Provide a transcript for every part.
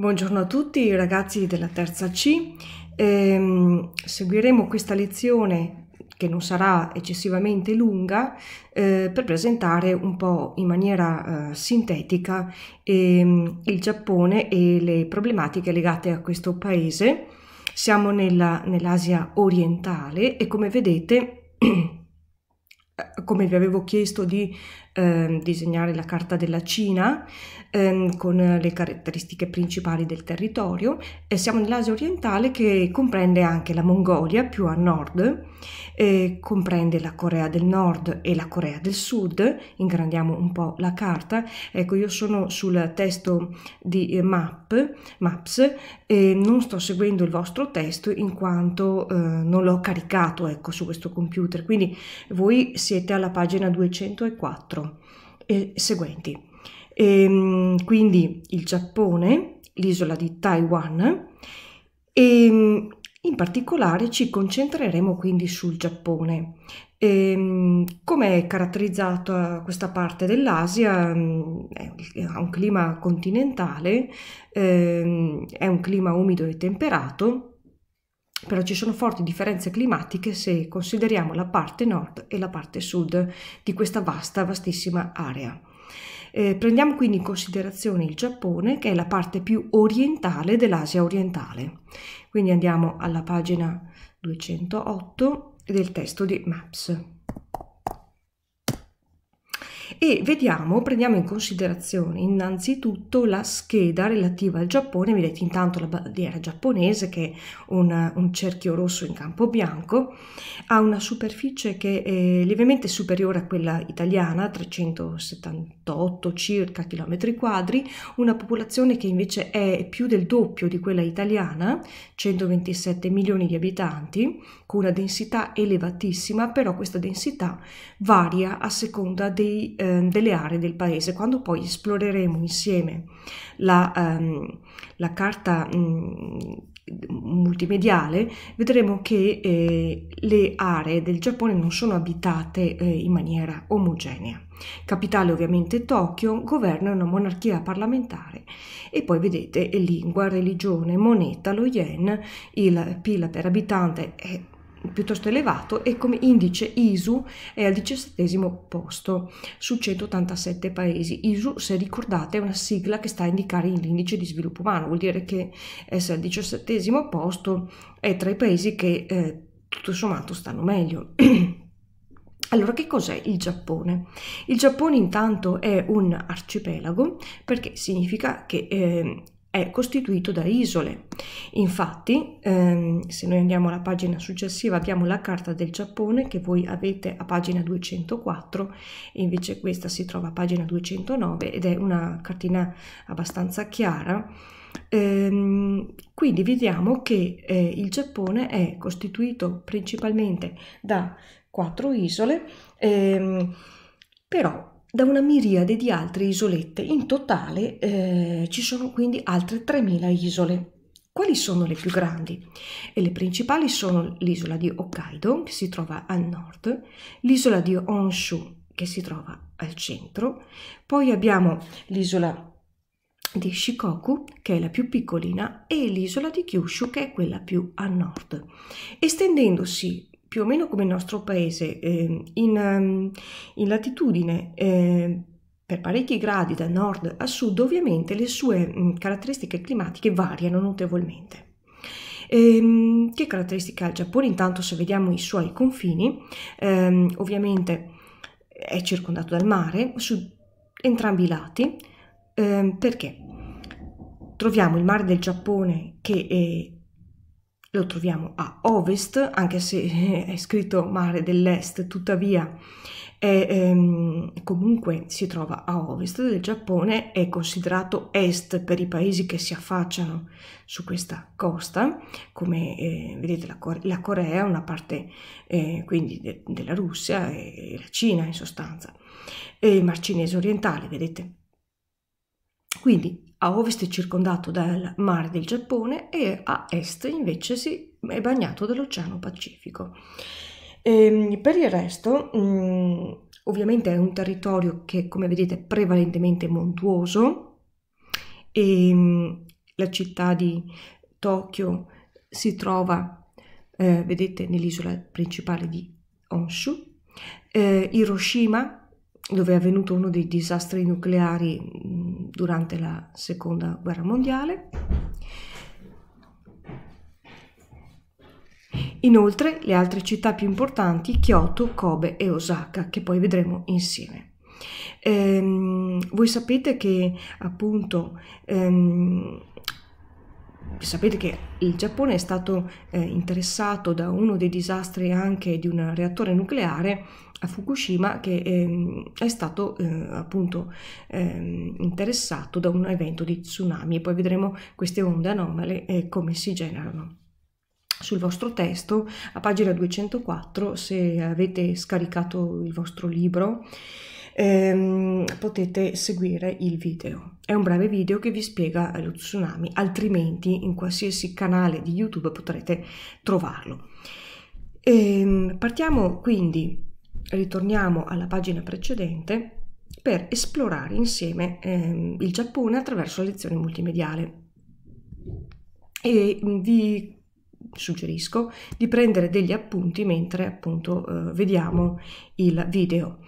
Buongiorno a tutti ragazzi della terza C, eh, seguiremo questa lezione che non sarà eccessivamente lunga eh, per presentare un po' in maniera eh, sintetica ehm, il Giappone e le problematiche legate a questo paese. Siamo nell'Asia orientale e come vedete eh, come vi avevo chiesto di eh, disegnare la carta della Cina eh, con le caratteristiche principali del territorio e siamo nell'Asia orientale che comprende anche la Mongolia più a nord, eh, comprende la Corea del Nord e la Corea del Sud, ingrandiamo un po' la carta, ecco io sono sul testo di eh, map, Maps e non sto seguendo il vostro testo in quanto eh, non l'ho caricato ecco, su questo computer, quindi voi siete alla pagina 204 eh, seguenti. E, ehm, quindi il Giappone, l'isola di Taiwan e ehm, in particolare ci concentreremo quindi sul Giappone. Ehm, Come è caratterizzata eh, questa parte dell'Asia? Mm, ha un clima continentale, è un clima umido e temperato però ci sono forti differenze climatiche se consideriamo la parte nord e la parte sud di questa vasta, vastissima area. Eh, prendiamo quindi in considerazione il Giappone, che è la parte più orientale dell'Asia orientale. Quindi andiamo alla pagina 208 del testo di Maps e vediamo, prendiamo in considerazione innanzitutto la scheda relativa al Giappone, vedete intanto la bandiera giapponese che è un, un cerchio rosso in campo bianco, ha una superficie che è lievemente superiore a quella italiana, 378 circa chilometri quadri, una popolazione che invece è più del doppio di quella italiana, 127 milioni di abitanti, con una densità elevatissima, però questa densità varia a seconda dei eh, Ehm, delle aree del paese. Quando poi esploreremo insieme la, ehm, la carta mh, mm, multimediale, vedremo che eh, le aree del Giappone non sono abitate eh, in maniera omogenea. Capitale ovviamente Tokyo, governo è una monarchia parlamentare e poi vedete eh, lingua, religione, moneta, lo yen, il PIL per abitante è piuttosto elevato e come indice ISU è al diciassettesimo posto su 187 paesi. ISU, se ricordate, è una sigla che sta a indicare l'indice di sviluppo umano, vuol dire che essere al diciassettesimo posto è tra i paesi che eh, tutto sommato stanno meglio. Allora, che cos'è il Giappone? Il Giappone intanto è un arcipelago perché significa che eh, è costituito da isole. Infatti, ehm, se noi andiamo alla pagina successiva, abbiamo la carta del Giappone che voi avete a pagina 204, invece questa si trova a pagina 209 ed è una cartina abbastanza chiara. Ehm, quindi vediamo che eh, il Giappone è costituito principalmente da quattro isole, ehm, però da una miriade di altre isolette. In totale eh, ci sono quindi altre 3.000 isole. Quali sono le più grandi? E le principali sono l'isola di Hokkaido, che si trova al nord, l'isola di Honshu, che si trova al centro, poi abbiamo l'isola di Shikoku, che è la più piccolina, e l'isola di Kyushu, che è quella più a nord, estendendosi più o meno come il nostro paese, eh, in, ehm, in, latitudine eh, per parecchi gradi da nord a sud, ovviamente le sue mh, caratteristiche climatiche variano notevolmente. Ehm, che caratteristica ha il Giappone? Intanto se vediamo i suoi confini, ehm, ovviamente è circondato dal mare su entrambi i lati, ehm, perché troviamo il mare del Giappone che è lo troviamo a ovest, anche se eh, è scritto mare dell'est, tuttavia è, ehm, comunque si trova a ovest del Giappone, è considerato est per i paesi che si affacciano su questa costa, come eh, vedete la, Core la, Corea, una parte eh, quindi de della Russia e la Cina in sostanza, e il Mar Cinese orientale, vedete quindi a ovest è circondato dal mare del Giappone e a est invece si è bagnato dall'Oceano Pacifico. E ehm, per il resto, mm, ovviamente è un territorio che come vedete è prevalentemente montuoso e ehm, la città di Tokyo si trova, eh, vedete, nell'isola principale di Honshu, eh, Hiroshima, dove è avvenuto uno dei disastri nucleari mm, durante la seconda guerra mondiale. Inoltre le altre città più importanti, Kyoto, Kobe e Osaka, che poi vedremo insieme. Ehm, voi sapete che appunto ehm, sapete che il Giappone è stato eh, interessato da uno dei disastri anche di un reattore nucleare a Fukushima che ehm, è stato eh, appunto ehm, interessato da un evento di tsunami e poi vedremo queste onde anomale e eh, come si generano. Sul vostro testo, a pagina 204, se avete scaricato il vostro libro, ehm, potete seguire il video. È un breve video che vi spiega lo tsunami, altrimenti in qualsiasi canale di YouTube potrete trovarlo. Ehm, partiamo quindi, ritorniamo alla pagina precedente per esplorare insieme ehm, il Giappone attraverso la lezione multimediale. E mm, vi suggerisco di prendere degli appunti mentre appunto eh, vediamo il video.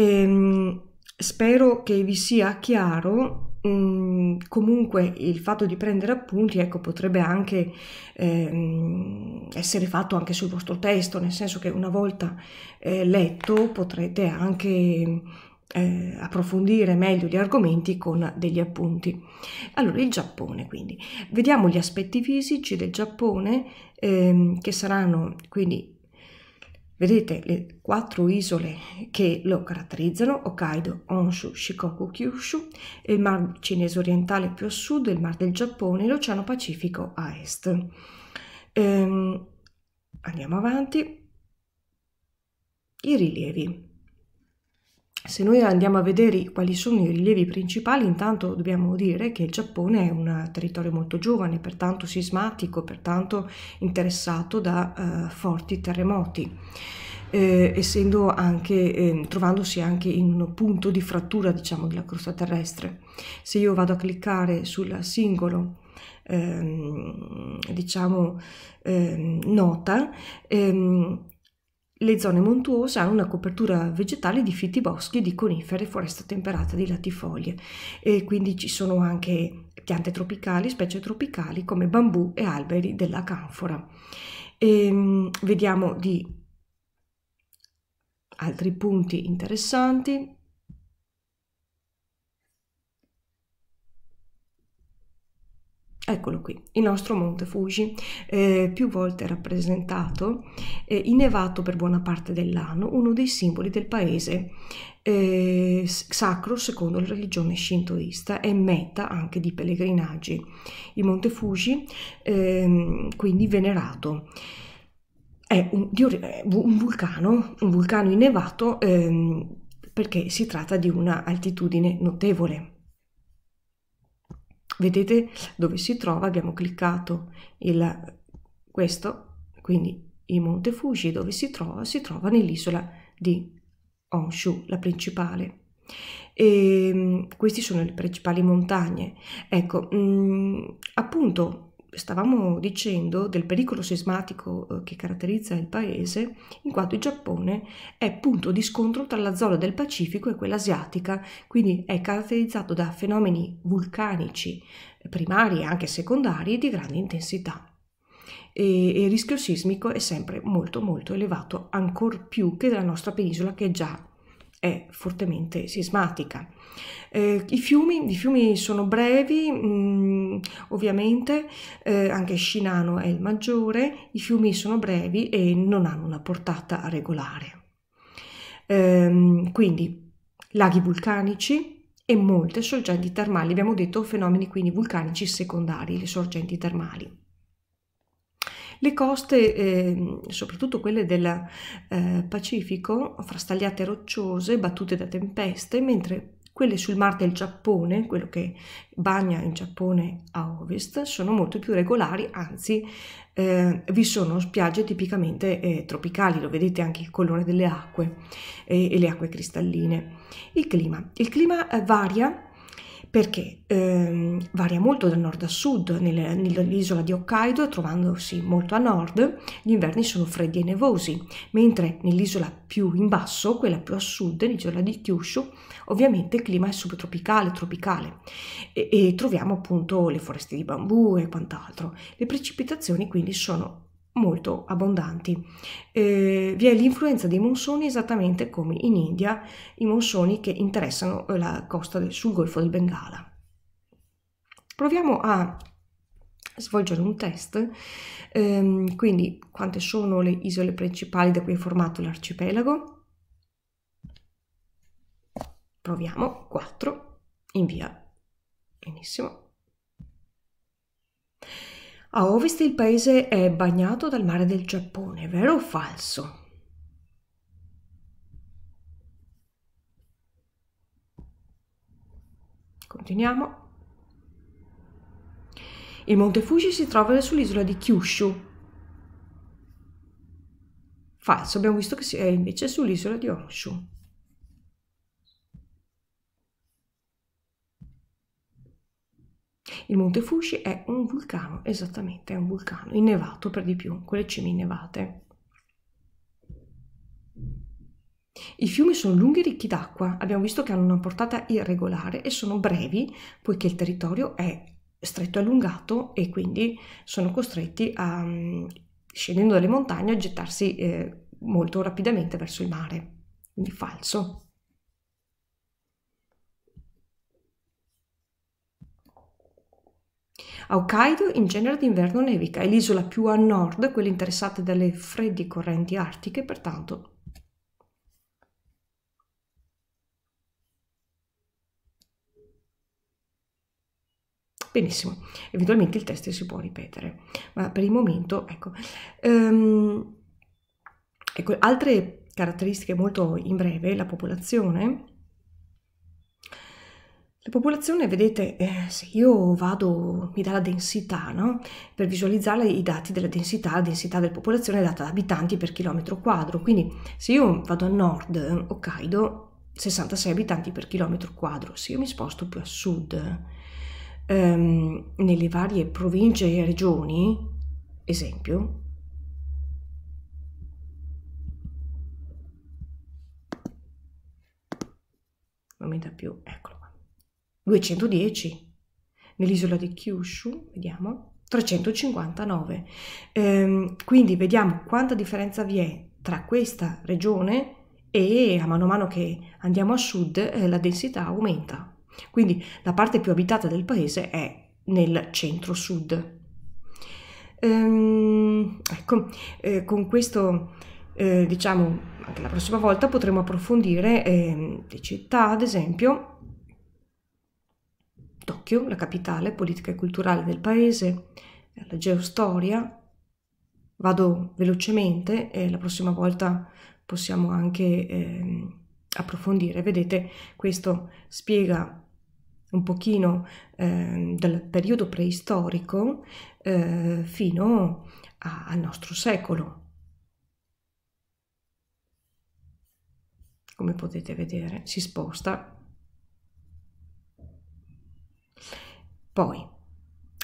Ehm, spero che vi sia chiaro Mm, comunque il fatto di prendere appunti ecco, potrebbe anche eh, essere fatto anche sul vostro testo, nel senso che una volta eh, letto potrete anche eh, approfondire meglio gli argomenti con degli appunti. Allora, il Giappone, quindi. Vediamo gli aspetti fisici del Giappone ehm, che saranno quindi Vedete le quattro isole che lo caratterizzano, Hokkaido, Honshu, Shikoku, Kyushu, il mar cinese orientale più a sud, il mar del Giappone e l'oceano Pacifico a est. Ehm, andiamo avanti. I rilievi se noi andiamo a vedere quali sono i rilievi principali, intanto dobbiamo dire che il Giappone è un territorio molto giovane, pertanto sismatico, pertanto interessato da eh, forti terremoti. Eh, essendo anche, eh, trovandosi anche in un punto di frattura diciamo, della crosta terrestre. Se io vado a cliccare sul singolo ehm, diciamo, ehm, nota, ehm, le zone montuose hanno una copertura vegetale di fitti boschi, di conifere, foresta temperata, di latifoglie e quindi ci sono anche piante tropicali, specie tropicali come bambù e alberi della canfora. E, ehm, vediamo di altri punti interessanti. Eccolo qui, il nostro Monte Fuji, eh, più volte rappresentato, eh, innevato per buona parte dell'anno, uno dei simboli del paese eh, sacro secondo la religione shintoista e meta anche di pellegrinaggi. Il Monte Fuji, ehm, quindi venerato è un, un, vulcano, un vulcano innevato ehm, perché si tratta di una altitudine notevole vedete dove si trova abbiamo cliccato il, questo quindi il monte Fuji dove si trova si trova nell'isola di Honshu la principale e ehm, queste sono le principali montagne ecco mh, mm, appunto stavamo dicendo del pericolo sismatico eh, che caratterizza il paese, in quanto il Giappone è punto di scontro tra la zona del Pacifico e quella asiatica, quindi è caratterizzato da fenomeni vulcanici eh, primari e anche secondari di grande intensità. E il rischio sismico è sempre molto molto elevato, ancor più che della nostra penisola che è già è fortemente sismatica. Eh, i, fiumi, I fiumi sono brevi, mh, mm, ovviamente, eh, anche Scinano è il maggiore, i fiumi sono brevi e non hanno una portata regolare. Eh, quindi laghi vulcanici e molte sorgenti termali, abbiamo detto fenomeni quindi vulcanici secondari, le sorgenti termali. Le coste, eh, soprattutto quelle del eh, Pacifico, frastagliate rocciose, battute da tempeste, mentre quelle sul mar del Giappone, quello che bagna in Giappone a ovest, sono molto più regolari, anzi eh, vi sono spiagge tipicamente eh, tropicali, lo vedete anche il colore delle acque eh, e le acque cristalline. Il clima, il clima eh, varia perché ehm, varia molto da nord a sud, nell'isola di Hokkaido, trovandosi molto a nord, gli inverni sono freddi e nevosi, mentre nell'isola più in basso, quella più a sud, l'isola di Kyushu, ovviamente il clima è subtropicale, tropicale e, e troviamo appunto le foreste di bambù e quant'altro. Le precipitazioni quindi sono molto abbondanti. Eh, vi è l'influenza dei monsoni esattamente come in India i monsoni che interessano la costa del, sul Golfo del Bengala. Proviamo a svolgere un test, ehm, quindi quante sono le isole principali da cui è formato l'arcipelago? Proviamo, 4, invia, benissimo. A ovest il paese è bagnato dal mare del Giappone, vero o falso? Continuiamo. Il monte Fuji si trova sull'isola di Kyushu. Falso, abbiamo visto che è invece sull'isola di Honshu. Il Monte Fushi è un vulcano, esattamente, è un vulcano innevato per di più, con le cime innevate. I fiumi sono lunghi e ricchi d'acqua, abbiamo visto che hanno una portata irregolare e sono brevi poiché il territorio è stretto e allungato e quindi sono costretti a, mm, scendendo dalle montagne, a gettarsi eh, molto rapidamente verso il mare. Quindi falso. A Hokkaido in genere d'inverno nevica, è l'isola più a nord, quella interessata dalle fredde correnti artiche, pertanto Benissimo, eventualmente il test si può ripetere, ma per il momento, ecco. Um, ecco altre caratteristiche molto in breve, la popolazione, la popolazione, vedete, eh, se io vado, mi dà la densità, no? Per visualizzare i dati della densità, la densità della popolazione è data da abitanti per chilometro quadro, quindi se io vado a nord, Hokkaido, 66 abitanti per chilometro quadro, se io mi sposto più a sud, ehm, nelle varie province e regioni, esempio, non mi dà più, ecco 210, nell'isola di Kyushu, vediamo, 359. Ehm, quindi vediamo quanta differenza vi è tra questa regione e a mano a mano che andiamo a sud eh, la densità aumenta. Quindi la parte più abitata del paese è nel centro-sud. Ehm, ecco, eh, con questo eh, diciamo anche la prossima volta potremo approfondire ehm, le città, ad esempio, Tokyo, la capitale politica e culturale del paese, la geostoria. Vado velocemente e la prossima volta possiamo anche eh, approfondire. Vedete, questo spiega un pochino eh, del periodo preistorico eh, fino a, al nostro secolo. Come potete vedere, si sposta Poi,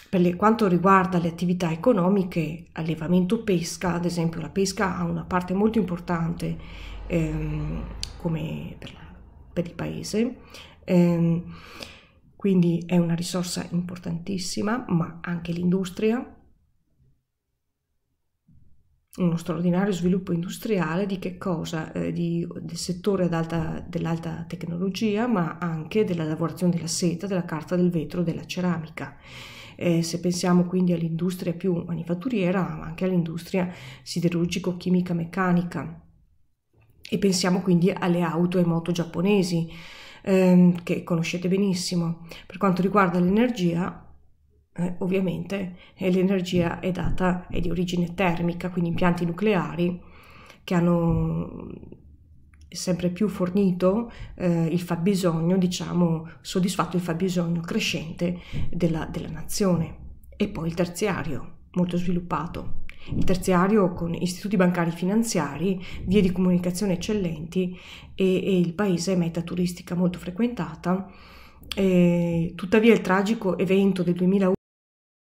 per quanto riguarda le attività economiche, allevamento pesca, ad esempio la pesca ha una parte molto importante ehm, come per, la, per, il paese, ehm, quindi è una risorsa importantissima, ma anche l'industria, uno straordinario sviluppo industriale di che cosa? Eh, di, del settore dell'alta tecnologia, ma anche della lavorazione della seta, della carta, del vetro, della ceramica. Eh, se pensiamo quindi all'industria più manifatturiera, ma anche all'industria siderurgico-chimica meccanica e pensiamo quindi alle auto e moto giapponesi ehm, che conoscete benissimo. Per quanto riguarda l'energia, eh, ovviamente eh, l'energia è data, è di origine termica, quindi impianti nucleari che hanno eh, sempre più fornito eh, il fabbisogno, diciamo, soddisfatto il fabbisogno crescente della, della nazione. E poi il terziario, molto sviluppato. Il terziario con istituti bancari finanziari, vie di comunicazione eccellenti e, e il paese è meta turistica molto frequentata. E, eh, tuttavia il tragico evento del 2001